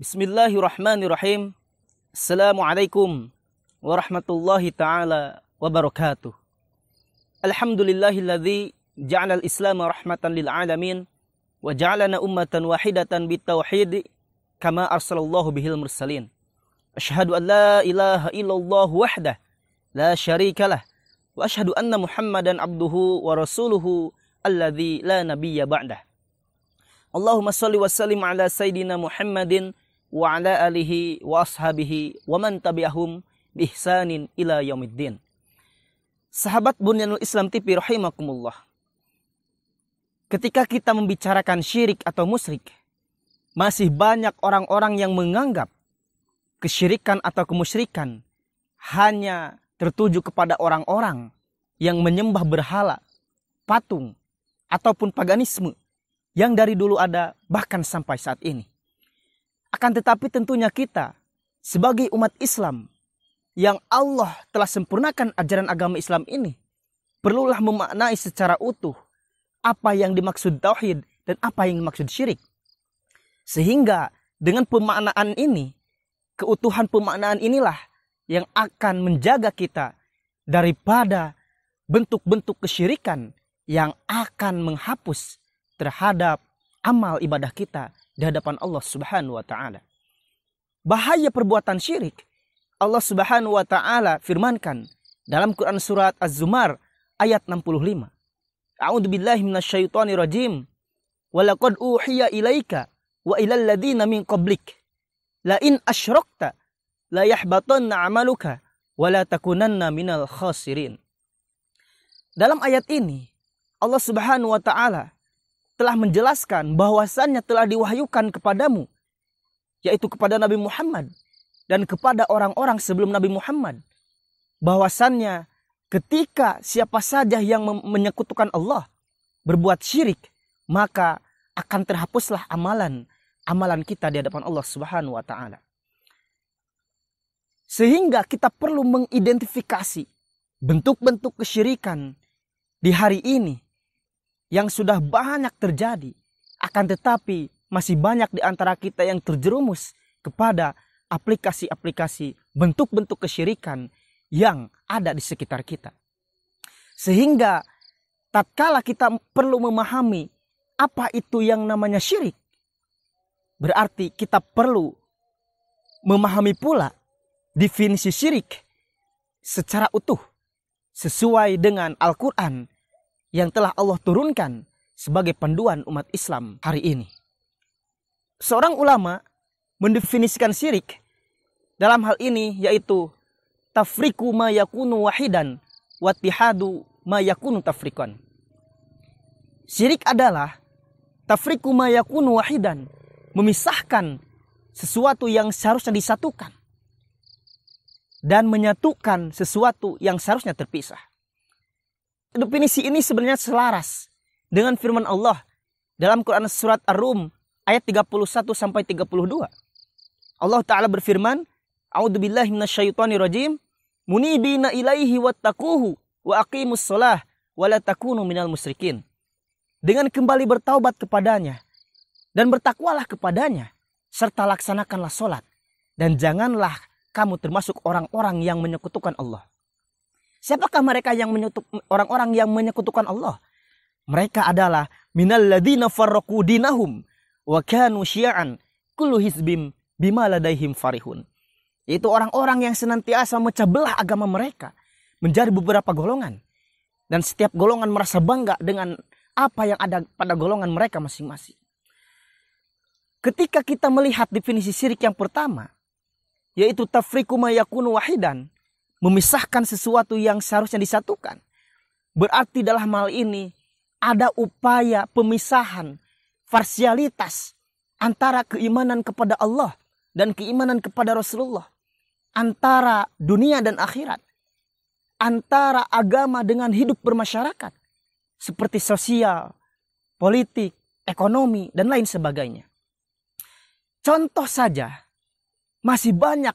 بسم الله الرحمن الرحيم السلام عليكم ورحمة الله تعالى وبركاته الحمد لله الذي جعل الإسلام رحمة للعالمين وجعلنا أمة واحدة بالتوحيد كما أرسل الله به المرسلين أشهد أن لا إله إلا الله وحده لا شريك له وأشهد أن محمدا عبده ورسوله الذي لا نبي بعده اللهم صل وسلم على سيدنا محمد wa ala alihi wa ashabihi wa man tabi'ahum bi Sahabat Bunyanul Islam TV rahimakumullah. Ketika kita membicarakan syirik atau musyrik, masih banyak orang-orang yang menganggap kesyirikan atau kemusyrikan hanya tertuju kepada orang-orang yang menyembah berhala, patung, ataupun paganisme yang dari dulu ada bahkan sampai saat ini. Akan tetapi tentunya kita sebagai umat Islam yang Allah telah sempurnakan ajaran agama Islam ini perlulah memaknai secara utuh apa yang dimaksud tauhid dan apa yang dimaksud syirik. Sehingga dengan pemaknaan ini, keutuhan pemaknaan inilah yang akan menjaga kita daripada bentuk-bentuk kesyirikan yang akan menghapus terhadap amal ibadah kita di hadapan Allah Subhanahu wa taala. Bahaya perbuatan syirik. Allah Subhanahu wa taala firmankan dalam Quran surat Az-Zumar ayat 65. A'udzubillahi minasyaitonirrajim. Walaqad uhiya ilaika wa ilal ladina min qablik la in asyrakta la yahbatanna 'amaluka wa la takunanna minal khasirin. Dalam ayat ini Allah Subhanahu wa taala telah menjelaskan bahwasannya telah diwahyukan kepadamu yaitu kepada Nabi Muhammad dan kepada orang-orang sebelum Nabi Muhammad bahwasannya ketika siapa saja yang menyekutukan Allah berbuat syirik maka akan terhapuslah amalan amalan kita di hadapan Allah Subhanahu wa taala sehingga kita perlu mengidentifikasi bentuk-bentuk kesyirikan di hari ini yang sudah banyak terjadi. Akan tetapi masih banyak di antara kita yang terjerumus kepada aplikasi-aplikasi bentuk-bentuk kesyirikan yang ada di sekitar kita. Sehingga tatkala kita perlu memahami apa itu yang namanya syirik, berarti kita perlu memahami pula definisi syirik secara utuh sesuai dengan Al-Qur'an yang telah Allah turunkan sebagai panduan umat Islam hari ini. Seorang ulama mendefinisikan syirik dalam hal ini yaitu tafriku mayakunu wahidan watihadu mayakunu yakunu tafrikan. Syirik adalah tafriku mayakunu wahidan, memisahkan sesuatu yang seharusnya disatukan dan menyatukan sesuatu yang seharusnya terpisah definisi ini sebenarnya selaras dengan firman Allah dalam Quran surat Ar-Rum ayat 31 sampai 32. Allah taala berfirman, "A'udzubillahi minasyaitonirrajim, munibina ilaihi wattaquhu wa aqimus shalah wa la takunu minal musyrikin." Dengan kembali bertaubat kepadanya dan bertakwalah kepadanya serta laksanakanlah solat dan janganlah kamu termasuk orang-orang yang menyekutukan Allah. Siapakah mereka yang menyutuk orang-orang yang menyekutukan Allah? Mereka adalah minal ladzina farraqu dinahum wa kanu syi'an kullu hizbim bima ladaihim farihun. Itu orang-orang yang senantiasa mecah agama mereka menjadi beberapa golongan dan setiap golongan merasa bangga dengan apa yang ada pada golongan mereka masing-masing. Ketika kita melihat definisi syirik yang pertama, yaitu tafriku mayakunu wahidan, memisahkan sesuatu yang seharusnya disatukan. Berarti dalam hal ini ada upaya pemisahan, parsialitas antara keimanan kepada Allah dan keimanan kepada Rasulullah, antara dunia dan akhirat, antara agama dengan hidup bermasyarakat seperti sosial, politik, ekonomi dan lain sebagainya. Contoh saja masih banyak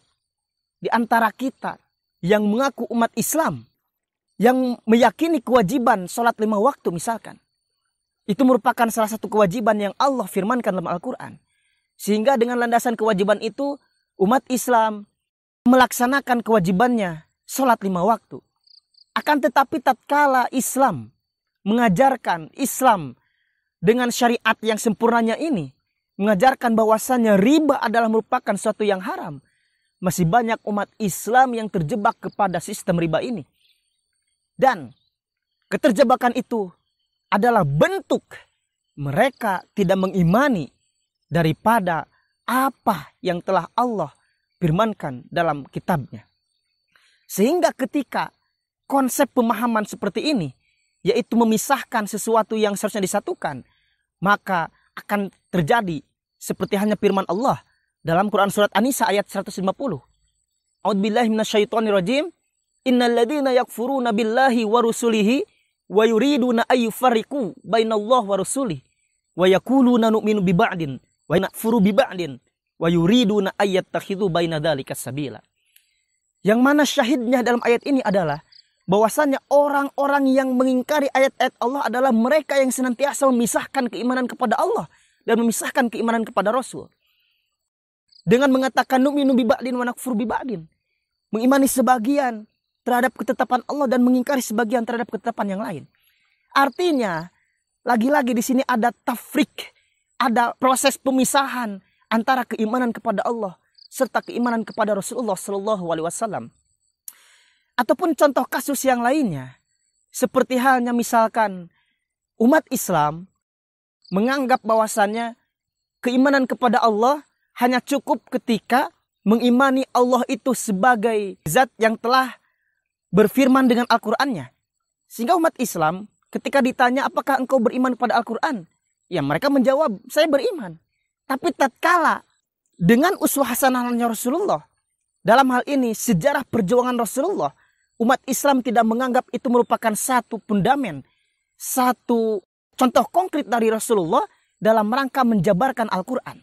di antara kita yang mengaku umat Islam yang meyakini kewajiban sholat lima waktu misalkan. Itu merupakan salah satu kewajiban yang Allah firmankan dalam Al-Quran. Sehingga dengan landasan kewajiban itu umat Islam melaksanakan kewajibannya sholat lima waktu. Akan tetapi tatkala Islam mengajarkan Islam dengan syariat yang sempurnanya ini. Mengajarkan bahwasannya riba adalah merupakan suatu yang haram masih banyak umat Islam yang terjebak kepada sistem riba ini. Dan keterjebakan itu adalah bentuk mereka tidak mengimani daripada apa yang telah Allah firmankan dalam kitabnya. Sehingga ketika konsep pemahaman seperti ini, yaitu memisahkan sesuatu yang seharusnya disatukan, maka akan terjadi seperti hanya firman Allah – dalam Quran surat An-Nisa ayat 150. A'udzubillahi minasyaitonirrajim. Innalladzina yakfuruna billahi wa rusulihi wa yuriduna yufarriqu bainallahi wa rusulihi wa yaquluna nu'minu bi ba'din wa nakfuru bi ba'din wa yuriduna ayyattakhidhu baina dzalika sabila. Yang mana syahidnya dalam ayat ini adalah bahwasannya orang-orang yang mengingkari ayat-ayat Allah adalah mereka yang senantiasa memisahkan keimanan kepada Allah dan memisahkan keimanan kepada Rasul. Dengan mengatakan nu'minu bi ba'din wa nakfur ba'din. Mengimani sebagian terhadap ketetapan Allah dan mengingkari sebagian terhadap ketetapan yang lain. Artinya, lagi-lagi di sini ada tafrik, ada proses pemisahan antara keimanan kepada Allah serta keimanan kepada Rasulullah Shallallahu Alaihi Wasallam. Ataupun contoh kasus yang lainnya, seperti halnya misalkan umat Islam menganggap bahwasannya keimanan kepada Allah hanya cukup ketika mengimani Allah itu sebagai zat yang telah berfirman dengan Al-Qur'annya. Sehingga umat Islam ketika ditanya apakah engkau beriman kepada Al-Qur'an? Ya mereka menjawab, saya beriman. Tapi tatkala dengan uswah hasanahnya Rasulullah, dalam hal ini sejarah perjuangan Rasulullah, umat Islam tidak menganggap itu merupakan satu pundamen, satu contoh konkret dari Rasulullah dalam rangka menjabarkan Al-Qur'an.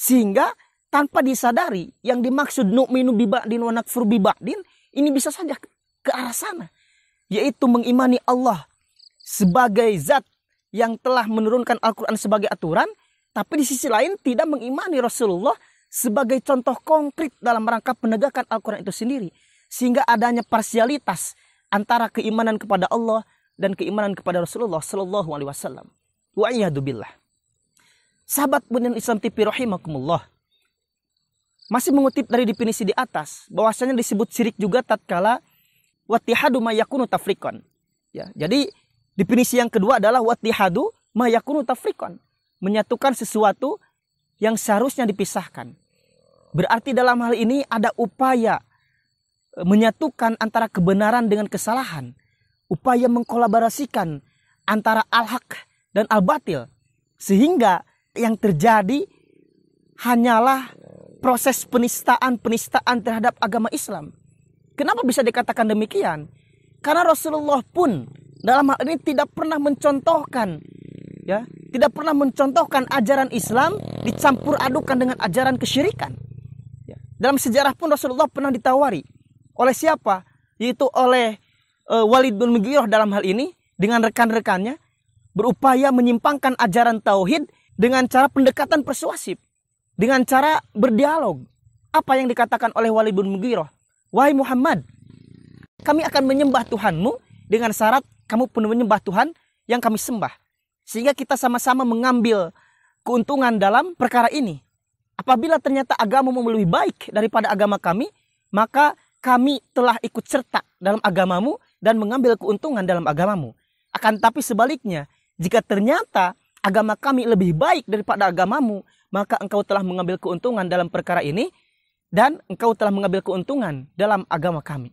Sehingga tanpa disadari yang dimaksud nu'minu biba'din wa nakfur biba'din ini bisa saja ke arah sana yaitu mengimani Allah sebagai zat yang telah menurunkan Al-Qur'an sebagai aturan tapi di sisi lain tidak mengimani Rasulullah sebagai contoh konkret dalam rangka penegakan Al-Qur'an itu sendiri sehingga adanya parsialitas antara keimanan kepada Allah dan keimanan kepada Rasulullah Shallallahu alaihi wasallam. Wa billah. Sahabat Bunyan Islam TV rahimakumullah. Masih mengutip dari definisi di atas, bahwasanya disebut syirik juga tatkala watihadu mayakunu tafrikon. Ya, jadi definisi yang kedua adalah watihadu mayakunu tafrikon. Menyatukan sesuatu yang seharusnya dipisahkan. Berarti dalam hal ini ada upaya e, menyatukan antara kebenaran dengan kesalahan. Upaya mengkolaborasikan antara al-haq dan al-batil. Sehingga yang terjadi hanyalah proses penistaan-penistaan terhadap agama Islam. Kenapa bisa dikatakan demikian? Karena Rasulullah pun dalam hal ini tidak pernah mencontohkan ya, tidak pernah mencontohkan ajaran Islam dicampur adukan dengan ajaran kesyirikan. Ya, dalam sejarah pun Rasulullah pernah ditawari oleh siapa? Yaitu oleh uh, Walid bin Mughirah dalam hal ini dengan rekan-rekannya berupaya menyimpangkan ajaran tauhid dengan cara pendekatan persuasif, dengan cara berdialog. Apa yang dikatakan oleh Walid bin Mughirah? Wahai Muhammad, kami akan menyembah Tuhanmu dengan syarat kamu penuh menyembah Tuhan yang kami sembah. Sehingga kita sama-sama mengambil keuntungan dalam perkara ini. Apabila ternyata agama lebih baik daripada agama kami, maka kami telah ikut serta dalam agamamu dan mengambil keuntungan dalam agamamu. Akan tapi sebaliknya, jika ternyata agama kami lebih baik daripada agamamu, maka engkau telah mengambil keuntungan dalam perkara ini dan engkau telah mengambil keuntungan dalam agama kami.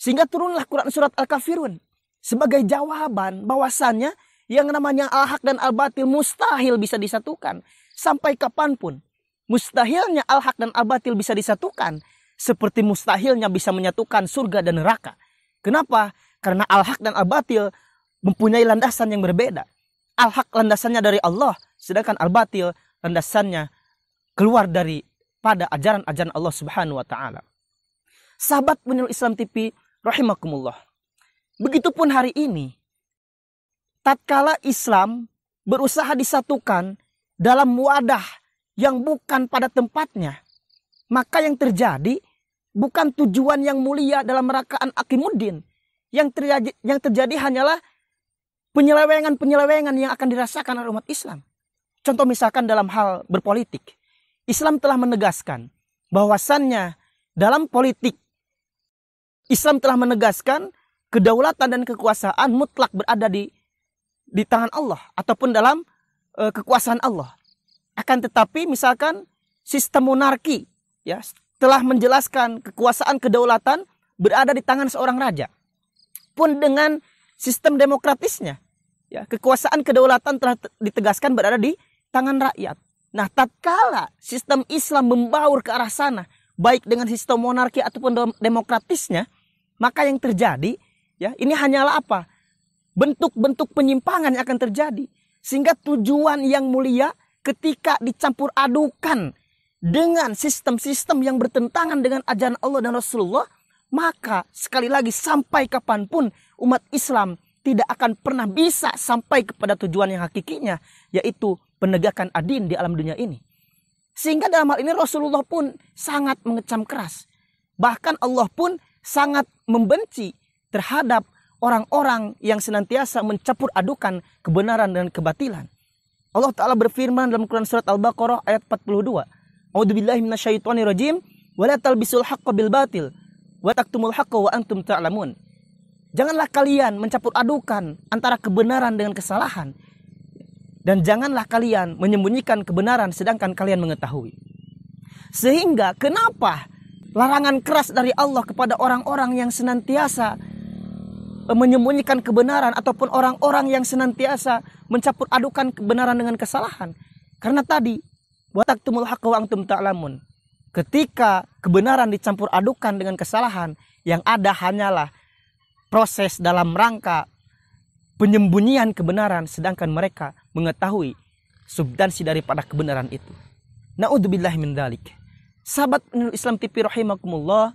Sehingga turunlah Quran surat Al-Kafirun sebagai jawaban bahwasannya yang namanya al-haq dan al-batil mustahil bisa disatukan sampai kapanpun. Mustahilnya al-haq dan al-batil bisa disatukan seperti mustahilnya bisa menyatukan surga dan neraka. Kenapa? Karena al-haq dan al-batil mempunyai landasan yang berbeda al-haq landasannya dari Allah, sedangkan al-batil landasannya keluar dari pada ajaran-ajaran Allah Subhanahu wa taala. Sahabat penyeru Islam TV rahimakumullah. Begitupun hari ini tatkala Islam berusaha disatukan dalam wadah yang bukan pada tempatnya, maka yang terjadi bukan tujuan yang mulia dalam merakaan akimuddin. Yang terjadi, yang terjadi hanyalah penyelewengan-penyelewengan yang akan dirasakan oleh umat Islam. Contoh misalkan dalam hal berpolitik. Islam telah menegaskan bahwasannya dalam politik Islam telah menegaskan kedaulatan dan kekuasaan mutlak berada di di tangan Allah ataupun dalam e, kekuasaan Allah. Akan tetapi misalkan sistem monarki ya telah menjelaskan kekuasaan kedaulatan berada di tangan seorang raja. Pun dengan sistem demokratisnya. Ya, kekuasaan kedaulatan telah ditegaskan berada di tangan rakyat. Nah, tatkala sistem Islam membaur ke arah sana, baik dengan sistem monarki ataupun demokratisnya, maka yang terjadi ya, ini hanyalah apa? Bentuk-bentuk penyimpangan yang akan terjadi sehingga tujuan yang mulia ketika dicampur adukan dengan sistem-sistem yang bertentangan dengan ajaran Allah dan Rasulullah, maka sekali lagi sampai kapanpun umat Islam tidak akan pernah bisa sampai kepada tujuan yang hakikinya, yaitu penegakan adin di alam dunia ini. Sehingga dalam hal ini Rasulullah pun sangat mengecam keras. Bahkan Allah pun sangat membenci terhadap orang-orang yang senantiasa mencampur adukan kebenaran dan kebatilan. Allah Ta'ala berfirman dalam Quran Surat Al-Baqarah ayat 42. A'udzubillahi minasyaitonirrajim. talbisul haqqa bil batil. Wa taktumul haqqa wa antum ta'lamun. Ta Janganlah kalian mencampur adukan antara kebenaran dengan kesalahan. Dan janganlah kalian menyembunyikan kebenaran sedangkan kalian mengetahui. Sehingga kenapa larangan keras dari Allah kepada orang-orang yang senantiasa eh, menyembunyikan kebenaran ataupun orang-orang yang senantiasa mencampur adukan kebenaran dengan kesalahan. Karena tadi wataktumul haqqa wa antum ta'lamun. Ketika kebenaran dicampur adukan dengan kesalahan, yang ada hanyalah proses dalam rangka penyembunyian kebenaran sedangkan mereka mengetahui substansi daripada kebenaran itu. Naudzubillah min dalik. Sahabat penulis Islam TV rahimakumullah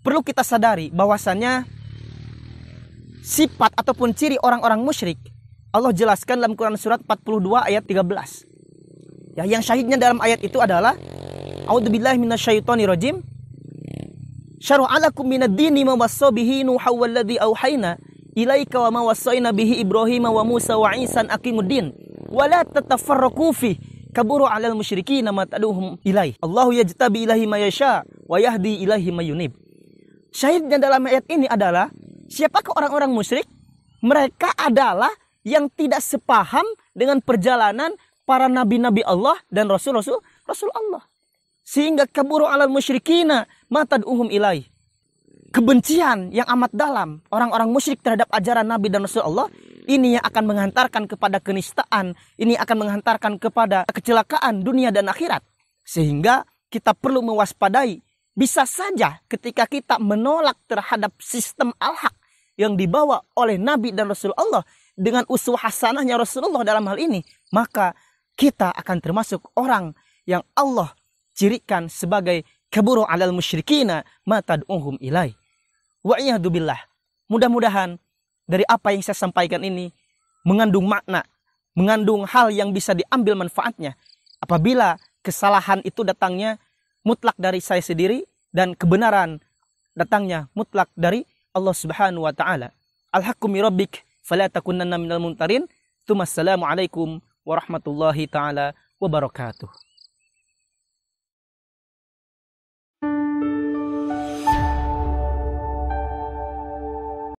perlu kita sadari bahwasanya sifat ataupun ciri orang-orang musyrik Allah jelaskan dalam Quran surat 42 ayat 13. Ya, yang syahidnya dalam ayat itu adalah A'udzubillahi minasyaitonirrajim syara'alakum minad dini ma wasa bihi nuha walladhi auhayna ilaika wa ma wassaina bihi Ibrahim wa Musa wa Isa aqimuddin wa la tatafarraqu fi kaburu 'alal musyrikin ma tad'uhum ilai Allahu yajtabi ilahi ma yasha wa yahdi ilahi ma yunib Syahidnya dalam ayat ini adalah siapakah orang-orang musyrik? Mereka adalah yang tidak sepaham dengan perjalanan para nabi-nabi Allah dan rasul-rasul rasul Allah sehingga kaburu alal musyrikina uhum ilai Kebencian yang amat dalam orang-orang musyrik terhadap ajaran Nabi dan Rasul Allah ini yang akan menghantarkan kepada kenistaan, ini akan menghantarkan kepada kecelakaan dunia dan akhirat. Sehingga kita perlu mewaspadai bisa saja ketika kita menolak terhadap sistem al-haq yang dibawa oleh Nabi dan Rasul Allah dengan usul hasanahnya Rasulullah dalam hal ini, maka kita akan termasuk orang yang Allah dicirikan sebagai keburu alal musyrikina matad'uhum ilai. Wa billah. Mudah-mudahan dari apa yang saya sampaikan ini mengandung makna, mengandung hal yang bisa diambil manfaatnya. Apabila kesalahan itu datangnya mutlak dari saya sendiri dan kebenaran datangnya mutlak dari Allah Subhanahu wa taala. Alhaqqumi rabbik fala takunanna minal muntarin Tumassalamu alaikum warahmatullahi taala wabarakatuh.